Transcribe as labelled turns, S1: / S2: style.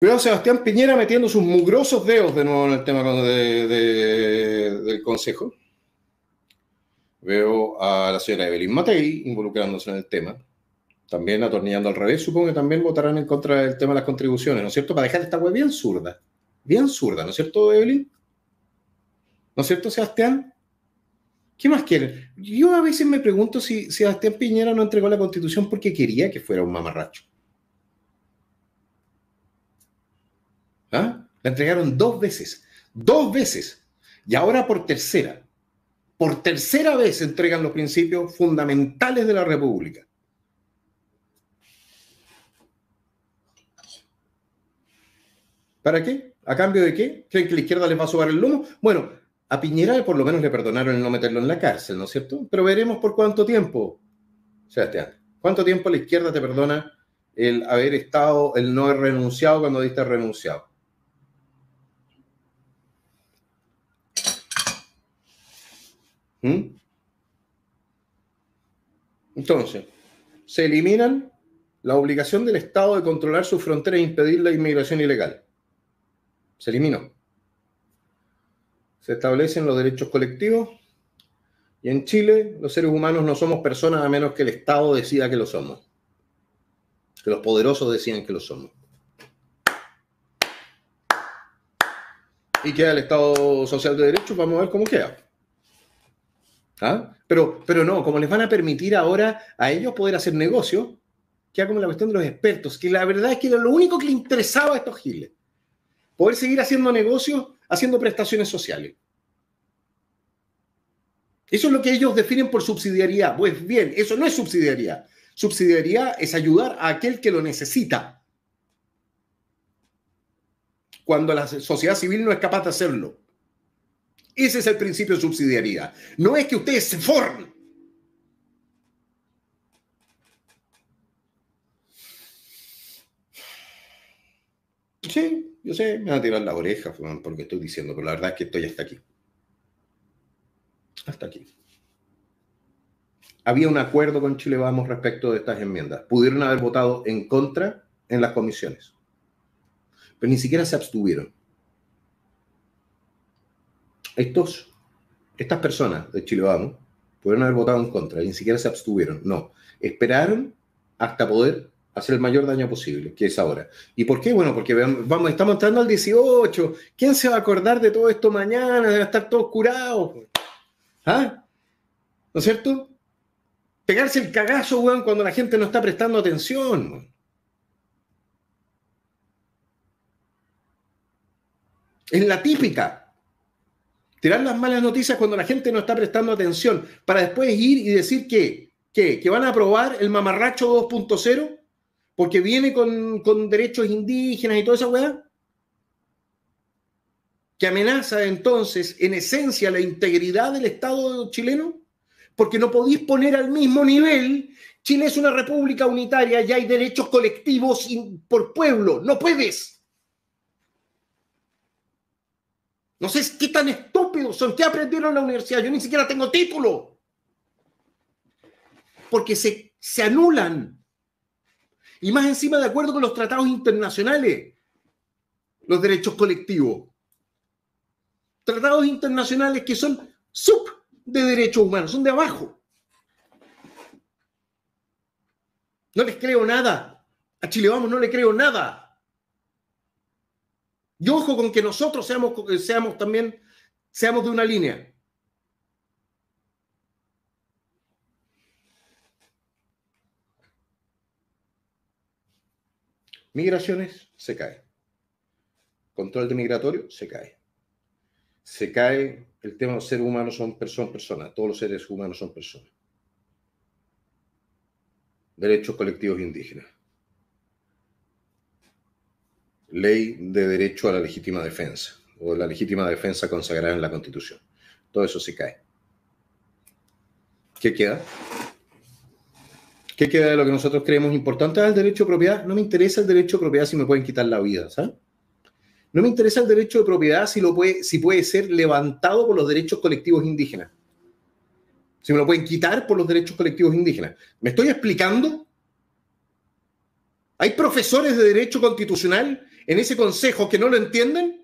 S1: Veo a Sebastián Piñera metiendo sus mugrosos dedos de nuevo en el tema del Consejo. Veo a la señora Evelyn Matei involucrándose en el tema. También atornillando al revés, supongo que también votarán en contra del tema de las contribuciones, ¿no es cierto? Para dejar esta web bien zurda. Bien zurda, ¿no es cierto, Evelyn? ¿No es cierto, Sebastián? ¿Qué más quieren? Yo a veces me pregunto si Sebastián Piñera no entregó la constitución porque quería que fuera un mamarracho. entregaron dos veces, dos veces. Y ahora por tercera, por tercera vez entregan los principios fundamentales de la República. ¿Para qué? ¿A cambio de qué? ¿Creen que la izquierda les va a sobar el lomo? Bueno, a Piñera por lo menos le perdonaron el no meterlo en la cárcel, ¿no es cierto? Pero veremos por cuánto tiempo, ¿Cuánto tiempo la izquierda te perdona el haber estado, el no haber renunciado cuando diste renunciado? ¿Mm? Entonces, se eliminan la obligación del Estado de controlar su frontera e impedir la inmigración ilegal. Se eliminó. Se establecen los derechos colectivos y en Chile los seres humanos no somos personas a menos que el Estado decida que lo somos. Que los poderosos decidan que lo somos. Y queda el Estado Social de Derechos, vamos a ver cómo queda. ¿Ah? Pero, pero no, como les van a permitir ahora a ellos poder hacer negocio, queda como la cuestión de los expertos, que la verdad es que lo único que les interesaba a estos giles, poder seguir haciendo negocios, haciendo prestaciones sociales. Eso es lo que ellos definen por subsidiariedad. Pues bien, eso no es subsidiariedad. Subsidiariedad es ayudar a aquel que lo necesita. Cuando la sociedad civil no es capaz de hacerlo. Ese es el principio de subsidiariedad. No es que ustedes se formen. Sí, yo sé, me van a tirar la oreja por estoy diciendo, pero la verdad es que estoy hasta aquí. Hasta aquí. Había un acuerdo con Chile Vamos respecto de estas enmiendas. Pudieron haber votado en contra en las comisiones, pero ni siquiera se abstuvieron estos, estas personas de Chile Vamos pudieron haber votado en contra, y ni siquiera se abstuvieron, no. Esperaron hasta poder hacer el mayor daño posible, que es ahora. ¿Y por qué? Bueno, porque vamos, estamos entrando al 18. ¿Quién se va a acordar de todo esto mañana? Debe estar todo curado. Pues. ¿Ah? ¿No es cierto? Pegarse el cagazo, weón, cuando la gente no está prestando atención. Es la típica tirar las malas noticias cuando la gente no está prestando atención, para después ir y decir que, que, que van a aprobar el mamarracho 2.0 porque viene con, con, derechos indígenas y toda esa weá, que amenaza entonces en esencia la integridad del Estado chileno, porque no podéis poner al mismo nivel, Chile es una república unitaria y hay derechos colectivos por pueblo, no puedes. No sé qué tan estúpidos son, ¿qué aprendieron en la universidad. Yo ni siquiera tengo título. Porque se, se anulan. Y más encima de acuerdo con los tratados internacionales, los derechos colectivos. Tratados internacionales que son sub de derechos humanos, son de abajo. No les creo nada. A Chile Vamos no le creo nada. Y ojo con que nosotros seamos, eh, seamos también, seamos de una línea. Migraciones se cae. Control de migratorio se cae. Se cae el tema de ser seres humanos son personas, personas. Todos los seres humanos son personas. Derechos colectivos indígenas ley de derecho a la legítima defensa o la legítima defensa consagrada en la Constitución. Todo eso se cae. ¿Qué queda? ¿Qué queda de lo que nosotros creemos importante? Ah, el derecho de propiedad. No me interesa el derecho de propiedad si me pueden quitar la vida, ¿sabes? No me interesa el derecho de propiedad si, lo puede, si puede ser levantado por los derechos colectivos indígenas. Si me lo pueden quitar por los derechos colectivos indígenas. ¿Me estoy explicando? Hay profesores de derecho constitucional en ese consejo que no lo entienden,